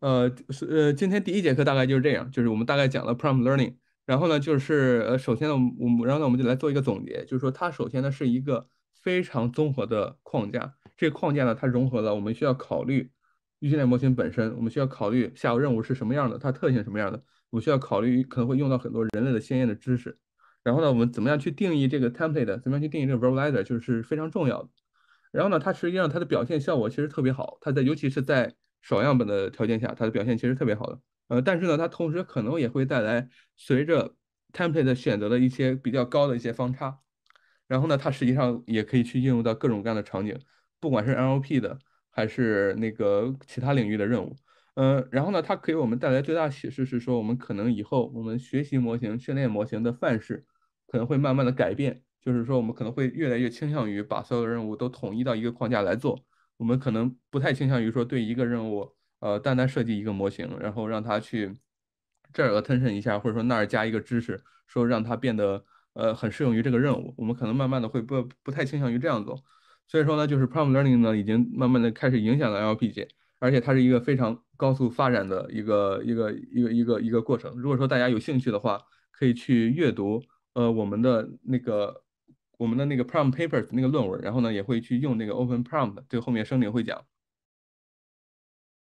呃是呃，今天第一节课大概就是这样，就是我们大概讲了 prompt learning。然后呢，就是呃首先呢，我我然后呢我们就来做一个总结，就是说它首先呢是一个非常综合的框架。这个框架呢，它融合了我们需要考虑预训练模型本身，我们需要考虑下游任务是什么样的，它特性什么样的，我们需要考虑可能会用到很多人类的先验的知识。然后呢，我们怎么样去定义这个 template 怎么样去定义这个 v e r i l i e r 就是非常重要的。然后呢，它实际上它的表现效果其实特别好，它在尤其是在少样本的条件下，它的表现其实特别好的，呃，但是呢，它同时可能也会带来随着 template 选择的一些比较高的一些方差，然后呢，它实际上也可以去应用到各种各样的场景，不管是 NLP 的还是那个其他领域的任务，呃，然后呢，它给我们带来最大启示是说，我们可能以后我们学习模型、训练模型的范式可能会慢慢的改变，就是说，我们可能会越来越倾向于把所有的任务都统一到一个框架来做。我们可能不太倾向于说对一个任务，呃，单单设计一个模型，然后让它去这儿 attention 一下，或者说那儿加一个知识，说让它变得呃很适用于这个任务。我们可能慢慢的会不不太倾向于这样走。所以说呢，就是 prompt learning 呢已经慢慢的开始影响了 LPG，而且它是一个非常高速发展的一个一个一个一个一个过程。如果说大家有兴趣的话，可以去阅读呃我们的那个。我们的那个 prompt papers 那个论文，然后呢也会去用那个 open prompt，对后面生理会讲。